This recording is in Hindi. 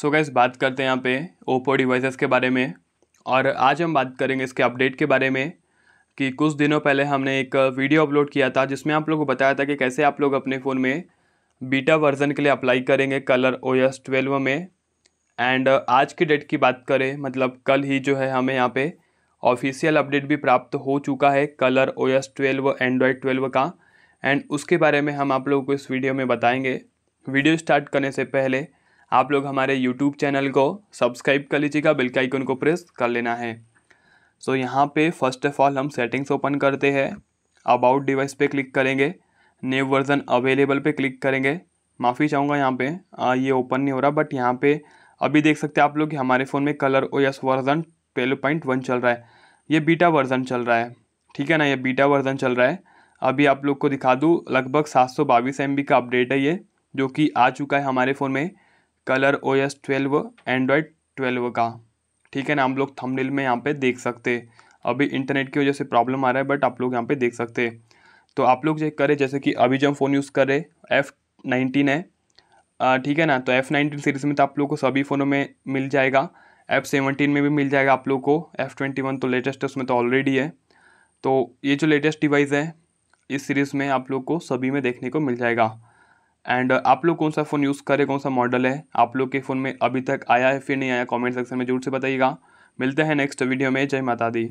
सो so गैस बात करते हैं यहाँ पे ओप्पो डिवाइसेस के बारे में और आज हम बात करेंगे इसके अपडेट के बारे में कि कुछ दिनों पहले हमने एक वीडियो अपलोड किया था जिसमें आप लोगों को बताया था कि कैसे आप लोग अपने फ़ोन में बीटा वर्जन के लिए अप्लाई करेंगे कलर ओ एस ट्वेल्व में एंड आज की डेट की बात करें मतलब कल ही जो है हमें यहाँ पे ऑफिशियल अपडेट भी प्राप्त हो चुका है color O S twelve android twelve का एंड उसके बारे में हम आप लोगों को इस वीडियो में बताएंगे वीडियो स्टार्ट करने से पहले आप लोग हमारे यूट्यूब चैनल को सब्सक्राइब कर लीजिएगा बिल का आइकन को प्रेस कर लेना है सो so, यहाँ पे फर्स्ट ऑफ ऑल हम सेटिंग्स ओपन करते हैं अबाउट डिवाइस पे क्लिक करेंगे न्यू वर्जन अवेलेबल पे क्लिक करेंगे माफ़ी चाहूँगा यहाँ पे आ, ये ओपन नहीं हो रहा बट यहाँ पे अभी देख सकते हैं आप लोग हमारे फ़ोन में color O S version twelve point one चल रहा है ये बीटा वर्जन चल रहा है ठीक है ना ये बीटा वर्जन चल रहा है अभी आप लोग को दिखा दूँ लगभग सात सौ बाईस एम बी का अपडेट है ये जो कि आ चुका है हमारे फ़ोन में color O S twelve android twelve का ठीक है ना हम लोग थंबनेल में यहाँ पे देख सकते अभी इंटरनेट की वजह से प्रॉब्लम आ रहा है बट आप लोग यहाँ पे देख सकते तो आप लोग चेक करें जैसे कि अभी जो हम फ़ोन यूज़ करें एफ़ नाइनटीन है ठीक है ना तो एफ़ नाइनटीन सीरीज़ में तो आप लोग को सभी फ़ोनों में मिल जाएगा एफ़ सेवनटीन में भी मिल जाएगा आप लोग को एफ़ ट्वेंटी वन तो लेटेस्ट उसमें तो ऑलरेडी है तो ये जो लेटेस्ट डिवाइस है इस सीरीज़ में आप लोग को सभी में देखने को मिल जाएगा एंड uh, आप लोग कौन सा फ़ोन यूज़ करें कौन सा मॉडल है आप लोग के फ़ोन में अभी तक आया है फिर नहीं आया कमेंट सेक्शन में जरूर से बताइएगा मिलते हैं नेक्स्ट वीडियो में जय माता दी